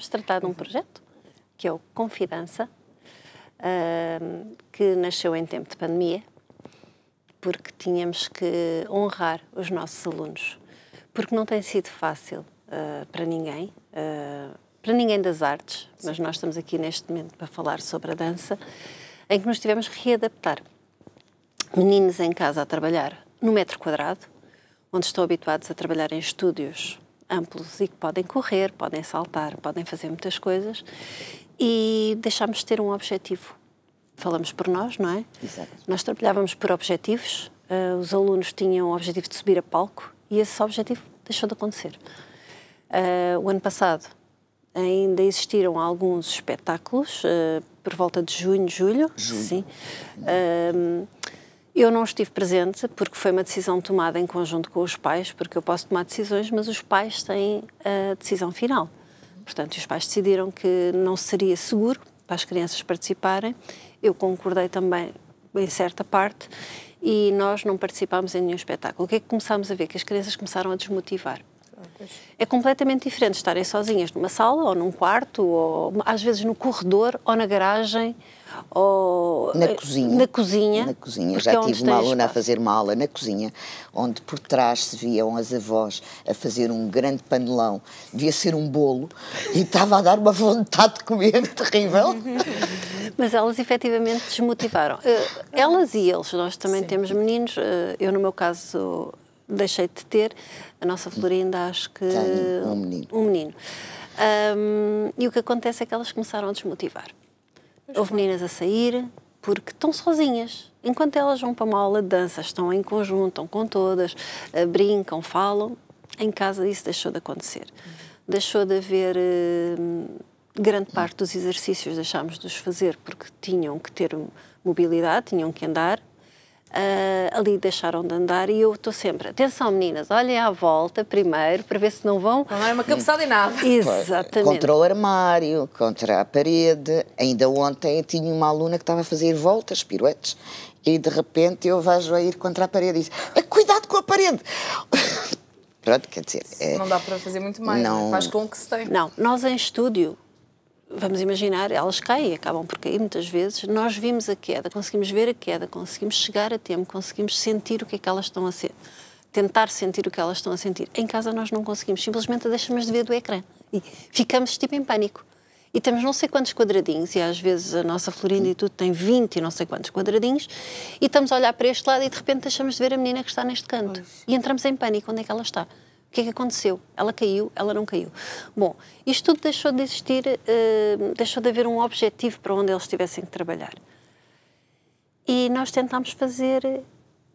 vamos tratar de um uhum. projeto, que é o Confidança, uh, que nasceu em tempo de pandemia, porque tínhamos que honrar os nossos alunos, porque não tem sido fácil uh, para ninguém, uh, para ninguém das artes, Sim. mas nós estamos aqui neste momento para falar sobre a dança, em que nos tivemos que readaptar. Meninos em casa a trabalhar no metro quadrado, onde estão habituados a trabalhar em estúdios amplos e que podem correr, podem saltar, podem fazer muitas coisas e deixámos de ter um objetivo. Falamos por nós, não é? Exato. Nós trabalhávamos por objetivos, uh, os alunos tinham o objetivo de subir a palco e esse objetivo deixou de acontecer. Uh, o ano passado ainda existiram alguns espetáculos, uh, por volta de junho, julho, julho. sim. Ehm, eu não estive presente porque foi uma decisão tomada em conjunto com os pais, porque eu posso tomar decisões, mas os pais têm a decisão final. Portanto, os pais decidiram que não seria seguro para as crianças participarem. Eu concordei também em certa parte e nós não participámos em nenhum espetáculo. O que é que começámos a ver? Que as crianças começaram a desmotivar. Ah, é completamente diferente estarem sozinhas numa sala ou num quarto, ou às vezes no corredor ou na garagem. Ou, na cozinha. Na cozinha. Na cozinha. Já é tive uma aluna a fazer uma aula na cozinha, onde por trás se viam as avós a fazer um grande panelão, devia ser um bolo, e estava a dar uma vontade de comer terrível. Mas elas efetivamente desmotivaram. Eh, elas e eles, nós também Sim. temos meninos, eh, eu no meu caso deixei de ter. A nossa Florinda, acho que. um menino. Um menino. Um, e o que acontece é que elas começaram a desmotivar. Pois Houve meninas a sair porque estão sozinhas. Enquanto elas vão para uma aula de dança, estão em conjunto, estão com todas, ah, brincam, falam. Em casa isso deixou de acontecer. Deixou de haver. Ah, grande parte dos exercícios deixámos de os fazer porque tinham que ter mobilidade, tinham que andar, Uh, ali deixaram de andar e eu estou sempre, atenção meninas, olhem à volta primeiro para ver se não vão. Não é uma cabeçada em nada. Exatamente. Contra o armário, contra a parede. Ainda ontem tinha uma aluna que estava a fazer voltas, piruetes, e de repente eu vejo a ir contra a parede e disse: eh, Cuidado com a parede! Pronto, quer dizer. É, não dá para fazer muito mais, é? não, faz com o que se tem. Não, nós em estúdio vamos imaginar, elas caem, acabam por cair muitas vezes. Nós vimos a queda, conseguimos ver a queda, conseguimos chegar a tempo, conseguimos sentir o que é que elas estão a ser, tentar sentir o que elas estão a sentir. Em casa nós não conseguimos, simplesmente deixamos de ver do ecrã e ficamos tipo em pânico. E temos não sei quantos quadradinhos, e às vezes a nossa Florinda e tudo tem 20 e não sei quantos quadradinhos, e estamos a olhar para este lado e de repente deixamos de ver a menina que está neste canto. Pois. E entramos em pânico, onde é que ela está? O que é que aconteceu? Ela caiu, ela não caiu. Bom, isto tudo deixou de existir, uh, deixou de haver um objetivo para onde eles tivessem que trabalhar. E nós tentámos fazer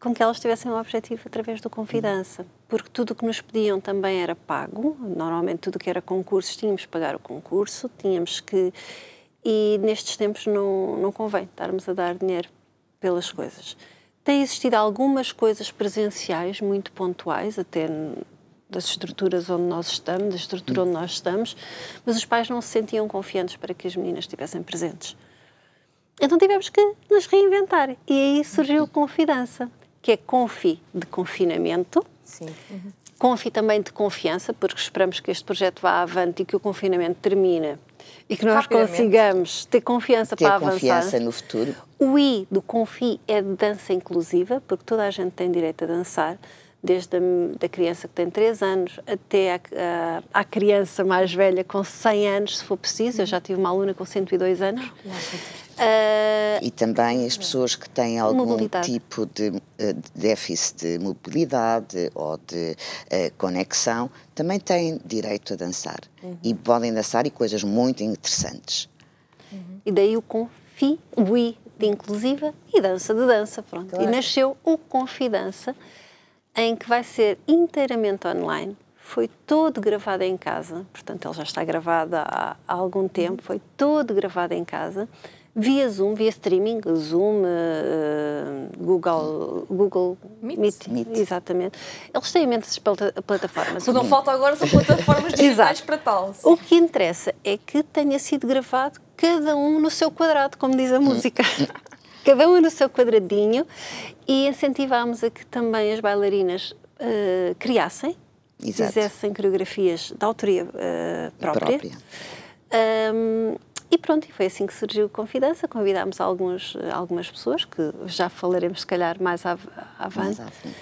com que elas tivessem um objetivo através do Confidança, porque tudo o que nos pediam também era pago, normalmente tudo o que era concursos tínhamos que pagar o concurso, tínhamos que. E nestes tempos não, não convém estarmos a dar dinheiro pelas coisas. Tem existido algumas coisas presenciais, muito pontuais, até das estruturas onde nós estamos, da estrutura onde nós estamos, mas os pais não se sentiam confiantes para que as meninas estivessem presentes. Então tivemos que nos reinventar e aí surgiu a Confidança, que é confi de confinamento, Sim. Uhum. confi também de confiança, porque esperamos que este projeto vá avante e que o confinamento termine e que nós consigamos ter confiança ter para avançar. confiança no futuro. O I do confi é de dança inclusiva, porque toda a gente tem direito a dançar desde a da criança que tem 3 anos até a, a, a, criança mais velha com 100 anos, se for preciso. Eu já tive uma aluna com 102 anos. Uh, e também as pessoas que têm algum mobilidade. tipo de, eh, de déficit de mobilidade ou de uh, conexão também têm direito a dançar. Uhum. E podem dançar e coisas muito interessantes. Uhum. E daí o confi, o i de inclusiva e dança de dança, pronto. Claro. E nasceu o Confidança, em que vai ser inteiramente online. Foi todo gravado em casa, portanto, ele já está gravado há, há algum tempo, foi todo gravado em casa, via Zoom, via streaming, Zoom, uh, Google, Google Meet. Meet, Meet. Exatamente. Eles têm imensas plataformas. O não falta agora são plataformas digitais para tal. O que interessa é que tenha sido gravado cada um no seu quadrado, como diz a hum, música. Hum, hum cada uma no seu quadradinho, e incentivámos a que também as bailarinas uh, criassem, Exato. fizessem coreografias da autoria uh, própria. própria. Um, e pronto, e foi assim que surgiu a confidência. Convidámos alguns, algumas pessoas, que já falaremos se calhar mais à, à mais à frente.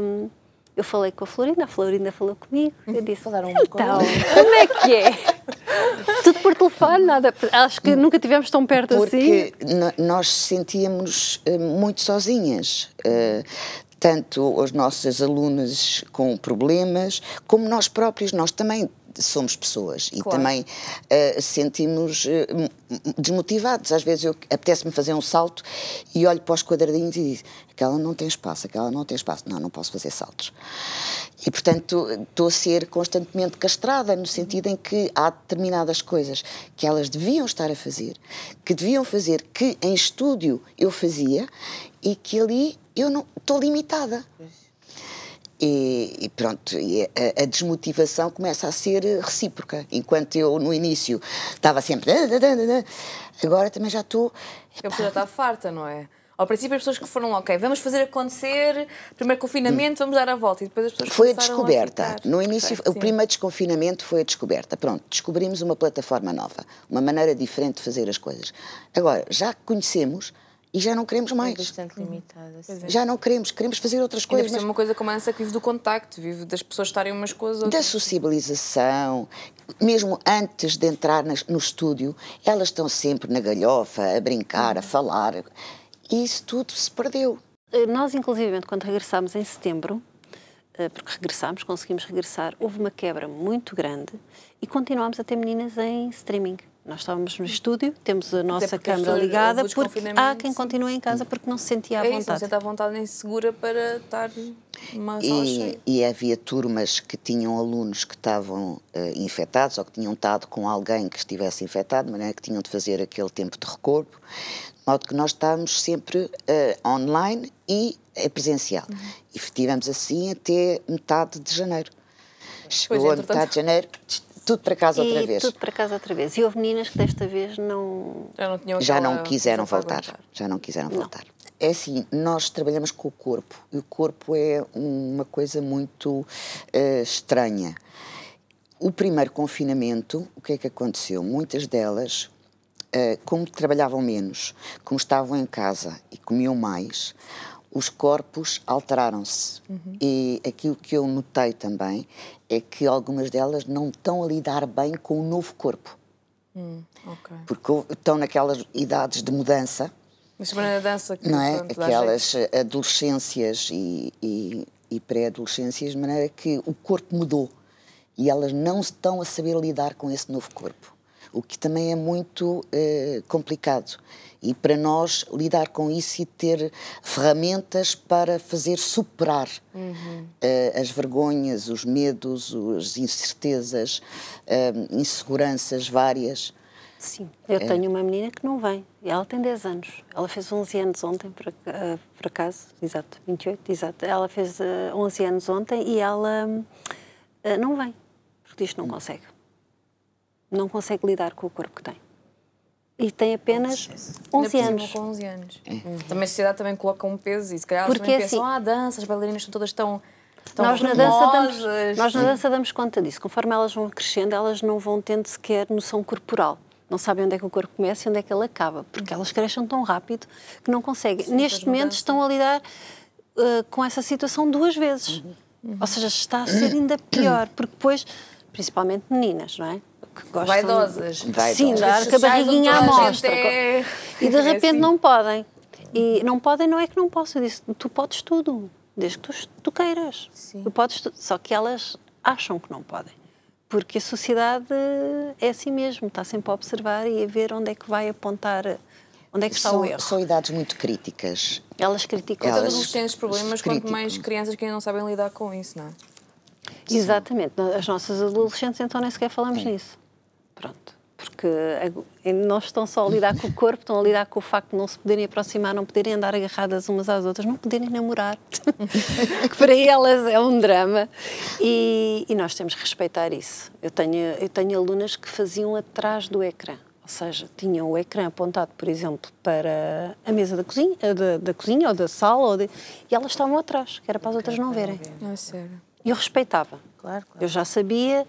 Um, eu falei com a Florinda, a Florinda falou comigo. Eu hum, disse: Falaram então, como é que é? Tudo por telefone, nada. Acho que nunca tivemos tão perto Porque assim. Porque nós sentíamos eh, muito sozinhas. Eh, tanto as nossas alunas com problemas, como nós próprios. Nós também somos pessoas e claro. também uh, sentimos uh, desmotivados. Às vezes eu apetece-me fazer um salto e olho para os quadradinhos e digo aquela não tem espaço, aquela não tem espaço. Não, não posso fazer saltos. E, portanto, estou a ser constantemente castrada no sentido em que há determinadas coisas que elas deviam estar a fazer, que deviam fazer, que em estúdio eu fazia e que ali eu não estou limitada. Pois e, e, pronto, e a, a, desmotivação começa a ser eh, recíproca. Enquanto eu, no início, estava sempre. Agora também já estou. A pessoa está farta, não é? Ao princípio, as pessoas que foram, ok, vamos fazer acontecer, primeiro confinamento, vamos dar a volta. E depois as pessoas Foi a descoberta. A no início, okay, o sim. primeiro desconfinamento foi a descoberta. Pronto, descobrimos uma plataforma nova, uma maneira diferente de fazer as coisas. Agora, já que conhecemos, e já não queremos é mais. Uhum. Assim. É bastante limitada. Sim. Já não queremos, queremos fazer outras coisas. Mas... uma coisa como a ANSA que vive do contacto, vive das pessoas estarem umas com as outras. Da sociabilização, mesmo antes de entrar no estúdio, elas estão sempre na galhofa, a brincar, a uhum. falar. E isso tudo se perdeu. Eh, nós, inclusive, quando regressámos em setembro, eh, porque regressámos, conseguimos regressar, houve uma quebra muito grande e continuámos a ter meninas em streaming. Nós estávamos no estúdio, temos a nossa câmara ligada, porque há quem continue em casa porque não se sentia à é vontade. Isso, não se à vontade nem segura para estar numa e, e havia turmas que tinham alunos que estavam uh, infectados ou que tinham estado com alguém que estivesse infectado, de maneira que tinham de fazer aquele tempo de recorpo, de modo que nós estávamos sempre uh, online e eh, presencial. Uhum. E estivemos assim até metade de janeiro. Chegou pois, a metade de janeiro tudo para casa e outra vez. tudo para casa outra vez. E houve meninas que desta vez não... Já não, tinham já não quiseram voltar. voltar. Já não quiseram não. voltar. É assim, nós trabalhamos com o corpo. E o corpo é uma coisa muito uh, estranha. O primeiro confinamento, o que é que aconteceu? Muitas delas, uh, como trabalhavam menos, como estavam em casa e comiam mais os corpos alteraram-se. Uhum. E aquilo que eu notei também é que algumas delas não estão a lidar bem com o novo corpo. Hum, okay. Porque estão naquelas idades de mudança. Mas na dança que não é? Aquelas adolescências e, e, e pré-adolescências, de maneira que o corpo mudou e elas não estão a saber lidar com esse novo corpo o que também é muito eh, complicado. E para nós lidar com isso e ter ferramentas para fazer superar uhum. Eh, as vergonhas, os medos, as incertezas, eh, inseguranças várias. Sim, eu eh, tenho uma menina que não vem. Ela tem 10 anos. Ela fez 11 anos ontem, por, uh, por acaso. Exato, 28, exato. Ela fez uh, 11 anos ontem e ela uh, não vem, porque diz que não hum. consegue não consegue lidar com o corpo que tem. E tem apenas 11 anos. com 11 anos. Uhum. Também a sociedade também coloca um peso e se calhar Porque é elas assim, pensam, ah, dança, as bailarinas são todas tão Tão nós na, dança damos, nós na dança damos conta disso. Conforme elas vão crescendo, elas não vão tendo sequer noção corporal. Não sabem onde é que o corpo começa e onde é que ele acaba, porque elas crescem tão rápido que não conseguem. Sim, Neste momento estão a lidar uh, com essa situação duas vezes. Uhum. Uhum. Ou seja, está a ser ainda pior, porque depois, principalmente meninas, não é? que gostam... Vaidosas. Vaidosas. Sim, dar com a barriguinha à mostra. É... E de é repente é não podem. E não podem não é que não possam disse, tu podes tudo, desde que tu, tu queiras. Sim. Tu podes tudo. Só que elas acham que não podem. Porque a sociedade é assim mesmo, está sempre a observar e a ver onde é que vai apontar Onde é que está são, o erro? São idades muito críticas. Elas criticam. Então, elas todos têm os problemas, quanto mais crianças que ainda não sabem lidar com isso, não é? Exatamente. As nossas adolescentes, então, nem sequer falamos Sim. nisso. Pronto. Porque não estão só a lidar com o corpo, estão a lidar com o facto de não se poderem aproximar, não poderem andar agarradas umas às outras, não poderem namorar. que para elas é um drama. E, e nós temos que respeitar isso. Eu tenho, eu tenho alunas que faziam atrás do ecrã ou seja, tinham o ecrã apontado, por exemplo, para a mesa da cozinha, da, da cozinha ou da sala, ou de, e elas estavam atrás, que era para as outras não verem. Não é sério. E eu respeitava. Claro, claro. Eu já sabia,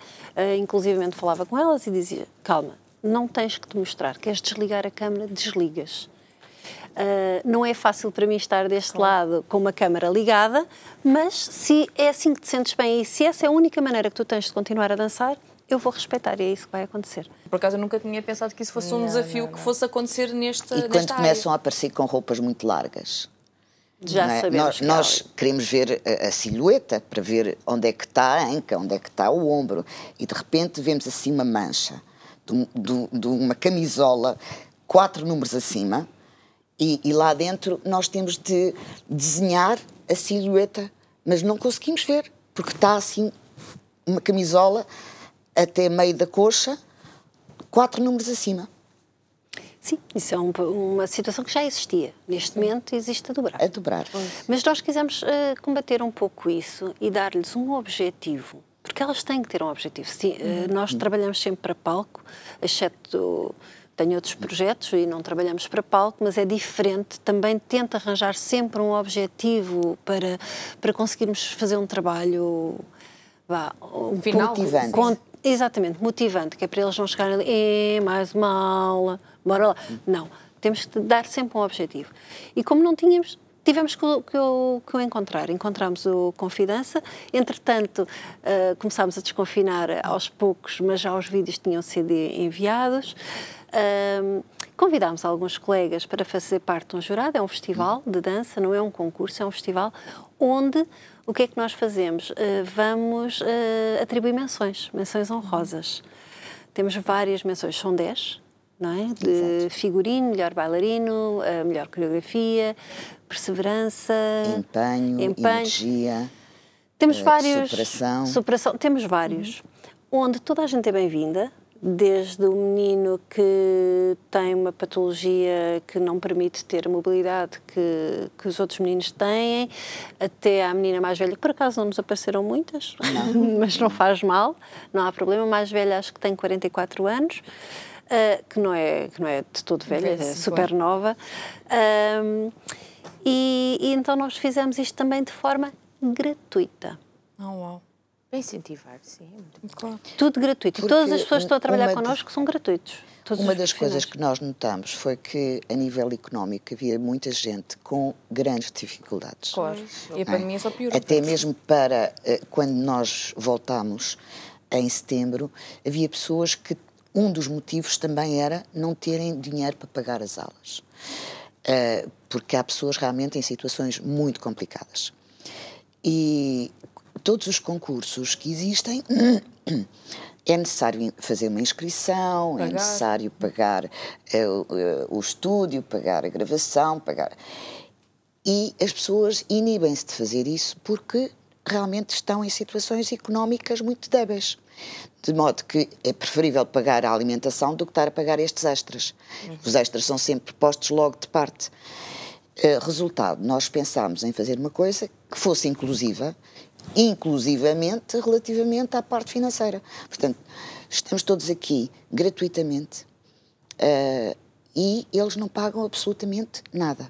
inclusive eh, inclusivamente falava com elas e dizia: calma, não tens que te mostrar, queres desligar a câmara, desligas. Uh, não é fácil para mim estar deste claro. lado com uma câmara ligada, mas se é assim que te sentes bem e se essa é a única maneira que tu tens de continuar a dançar, eu vou respeitar e é isso que vai acontecer. Por acaso eu nunca tinha pensado que isso fosse não, um desafio não, não. que fosse acontecer neste E quando começam a aparecer com roupas muito largas? Já é? Nós, que nós queremos ver a, a, silhueta para ver onde é que está a anca, onde é que está o ombro. E de repente vemos assim uma mancha de, de, de uma camisola, quatro números acima, e, e, lá dentro nós temos de desenhar a silhueta, mas não conseguimos ver, porque está assim uma camisola até meio da coxa, quatro números acima. Sim, isso é um, uma situação que já existia. Neste momento existe a dobrar. A dobrar. Mas nós quisemos uh, combater um pouco isso e dar-lhes um objetivo. Porque elas têm que ter um objetivo. Sim, uh, nós uhum. trabalhamos sempre para palco, exceto tenho outros projetos e não trabalhamos para palco, mas é diferente. Também tento arranjar sempre um objetivo para, para conseguirmos fazer um trabalho vá, um Final, Exatamente, motivante, que é para eles não chegarem ali, eh, mais uma aula, bora lá. Não, temos que dar sempre um objetivo. E como não tínhamos, tivemos que, que, o, que o encontrar. Encontramos o Confidança, entretanto uh, começámos a desconfinar aos poucos, mas já os vídeos tinham sido enviados. Ehm, convidámos alguns colegas para fazer parte de um jurado, é um festival de dança, não é um concurso, é um festival onde o que é que nós fazemos? Uh, vamos uh, atribuir menções, menções honrosas. Temos várias menções, são 10, não é? De Exato. figurino, melhor bailarino, melhor coreografia, perseverança, empenho, empenho. energia. Temos eh, vários. Superação. superação. Temos vários. Uhum. Onde toda a gente é bem-vinda, desde o menino que tem uma patologia que não permite ter a mobilidade que, que os outros meninos têm, até à menina mais velha, que por acaso não nos apareceram muitas, não. mas não faz mal, não há problema. Mais velha, acho que tem 44 anos uh, que, não é, que não é de todo velha, é super nova. Um, e, e, então nós fizemos isto também de forma gratuita. Oh, ah, wow. Para incentivar, sim. Muito claro. Tudo gratuito. Porque Todas as pessoas que estão a trabalhar connosco de... são gratuitos. Todos uma das coisas que nós notamos foi que, a nível económico, havia muita gente com grandes dificuldades. Claro. E a pandemia é. é? só piorou. Até mesmo para eh, quando nós voltámos em setembro, havia pessoas que um dos motivos também era não terem dinheiro para pagar as aulas, uh, porque há pessoas realmente em situações muito complicadas. E todos os concursos que existem é necessário fazer uma inscrição, é pagar. é necessário pagar uh, o estúdio, pagar a gravação, pagar. E as pessoas inibem-se de fazer isso porque realmente estão em situações económicas muito débeis. De modo que é preferível pagar a alimentação do que estar a pagar estes extras. Os extras são sempre postos logo de parte. Eh, resultado, nós pensámos em fazer uma coisa que fosse inclusiva, inclusivamente relativamente à parte financeira. Portanto, estamos todos aqui gratuitamente uh, e eles não pagam absolutamente nada.